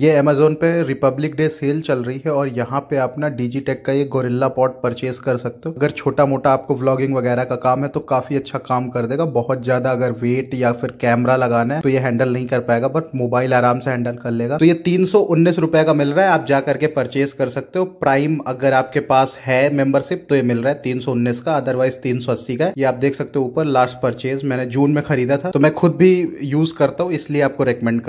ये अमेजोन पे Republic day cell चल रही है और यहाँ पे आप ना टेक का ये गोरिल्ला पॉट परचेज कर सकते हो अगर छोटा मोटा आपको व्लॉगिंग वगैरह का काम है तो काफी अच्छा काम कर देगा बहुत ज्यादा अगर वेट या फिर कैमरा लगाना है तो ये हैंडल नहीं कर पाएगा बट मोबाइल आराम से हैंडल कर लेगा तो ये तीन रुपए का मिल रहा है आप जा करके परचेज कर सकते हो प्राइम अगर आपके पास है मेंबरशिप तो ये मिल रहा है तीन का अदरवाइज तीन का ये आप देख सकते हो ऊपर लास्ट परचेज मैंने जून में खरीदा था तो मैं खुद भी यूज करता हूँ इसलिए आपको रिकमेंड कर